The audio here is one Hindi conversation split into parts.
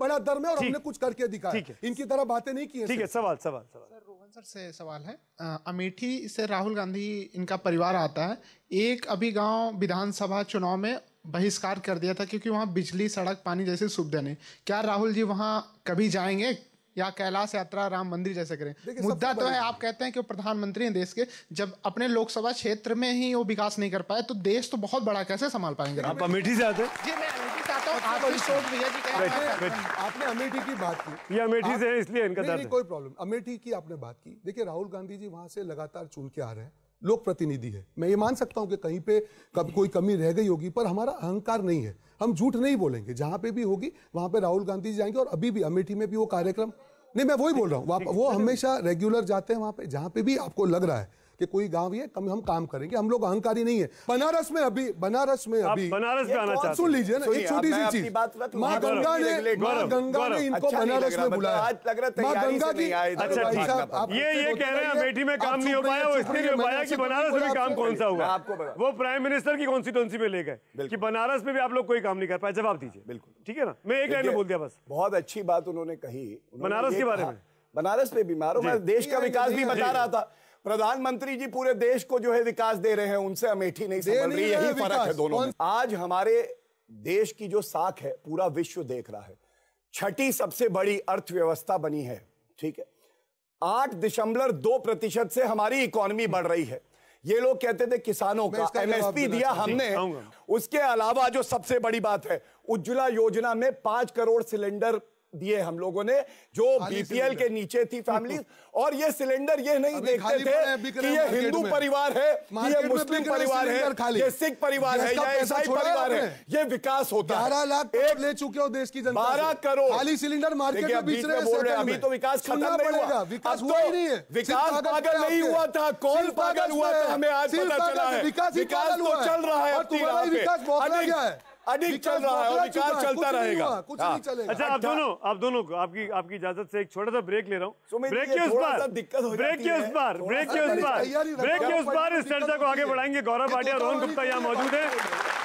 बड़ा दम है और हमने कुछ करके दिखाया इनकी तरह बातें नहीं की ठीक है सवाल सवाल सवाल सर रोहन सर से सवाल है अमेठी से राहुल गांधी इनका परिवार आता है एक अभी गांव विधानसभा चुनाव में बहिष्कार कर दिया था क्योंकि वहां बिजली सड़क पानी जैसी सुविधा नहीं क्या राहुल जी वहाँ कभी जाएंगे या कैलाश यात्रा राम मंदिर जैसे करें मुद्दा तो है आप कहते हैं कि प्रधानमंत्री हैं देश के जब अपने लोकसभा क्षेत्र में ही वो विकास नहीं कर पाए तो देश तो बहुत बड़ा कैसे संभाल पाएंगे आप अमेठी से आते हैं आपने अमेठी की बात की ये अमेठी से हाँ। इसलिए इनका कोई प्रॉब्लम अमेठी की आपने बात की देखिए राहुल गांधी जी वहां से लगातार चुन के आ रहे हैं लोक प्रतिनिधि है मैं ये मान सकता हूँ कि कहीं पे कब कोई कमी रह गई होगी पर हमारा अहंकार नहीं है हम झूठ नहीं बोलेंगे जहाँ पे भी होगी वहाँ पे राहुल गांधी जी जाएंगे और अभी भी अमेठी में भी वो कार्यक्रम नहीं मैं वही बोल रहा हूँ वो हमेशा रेगुलर जाते हैं वहाँ पे जहाँ पे भी आपको लग रहा है कि कोई गांव है कम हम काम करेंगे हम लोग अहंकारी नहीं है बनारस में अभी बनारस में अभी बनारस में सुन लीजिए ना एक छोटी सी चीज माँ गंगा ने अच्छा, गंगा ने इनको बनारस में बुलाया माँ गंगा की ये ये कह रहे हैं अमेठी में काम नहीं हो पाया वो इसलिए पाया कि बनारस में काम कौन सा हुआ आपको वो प्राइम मिनिस्टर की कॉन्स्टिट्यूंसी में ले गए कि बनारस में भी आप लोग कोई काम नहीं कर पाए जवाब दीजिए बिल्कुल ठीक है ना मैं एक लाइन में बोल दिया बस बहुत अच्छी बात उन्होंने कही बनारस के बारे में बनारस में बीमार हूँ मैं देश का विकास भी बता रहा था प्रधानमंत्री जी पूरे देश को जो है विकास दे रहे हैं उनसे अमेठी नहीं समझ रही यही फर्क है दोनों में आज हमारे देश की जो साख है पूरा विश्व देख रहा है छठी सबसे बड़ी अर्थव्यवस्था बनी है ठीक है आठ दशमलव दो प्रतिशत से हमारी इकोनॉमी बढ़ रही है ये लोग कहते थे किसानों का एमएसपी दिया हमने उसके अलावा जो सबसे बड़ी बात है उज्ज्वला योजना में पांच करोड़ सिलेंडर दिए हम लोगों ने जो बीपीएल के नीचे थी फैमिली और ये सिलेंडर ये नहीं देखते थे कि ये हिंदू परिवार है ये मुस्लिम परिवार है ये सिख परिवार है या ईसाई परिवार है ये विकास होता है बारह लाख एक ले चुके हो देश की जनता बारह करोड़ खाली सिलेंडर मार्केट में बेच रहे अभी तो विकास खत्म नहीं हुआ विकास तो हुआ ही नहीं है विकास पागल नहीं तो हुआ था कौन पागल हुआ था हमें आज पता चला है विकास तो चल रहा है तो विकास गया है अधिक चल रहा है और विकास चलता रहेगा कुछ नहीं हाँ। चलेगा अच्छा आप अच्छा। दोनों आप दोनों को आपकी आपकी इजाजत से एक छोटा सा ब्रेक ले रहा हूँ ब्रेक के उस पार ब्रेक के उस पार ब्रेक के उस पार ब्रेक के उस पार इस चर्चा को आगे बढ़ाएंगे गौरव भाटिया रोहन गुप्ता यहाँ मौजूद है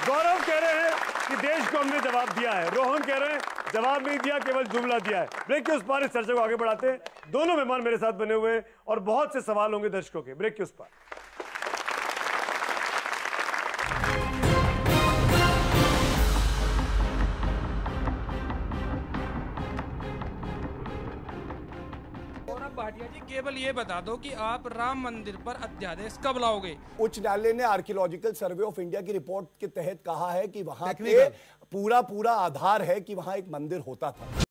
गौरव कह रहे हैं कि देश को हमने जवाब दिया है रोहन कह रहे हैं जवाब नहीं दिया केवल जुमला दिया है ब्रेक के उस पार इस चर्चा को आगे बढ़ाते हैं दोनों मेहमान मेरे साथ बने हुए हैं और बहुत से सवाल होंगे दर्शकों के ब्रेक के उस पार भाटिया जी केवल ये बता दो कि आप राम मंदिर पर अध्यादेश कब लाओगे उच्च न्यायालय ने आर्कियोलॉजिकल सर्वे ऑफ इंडिया की रिपोर्ट के तहत कहा है कि वहाँ पे पूरा पूरा आधार है कि वहाँ एक मंदिर होता था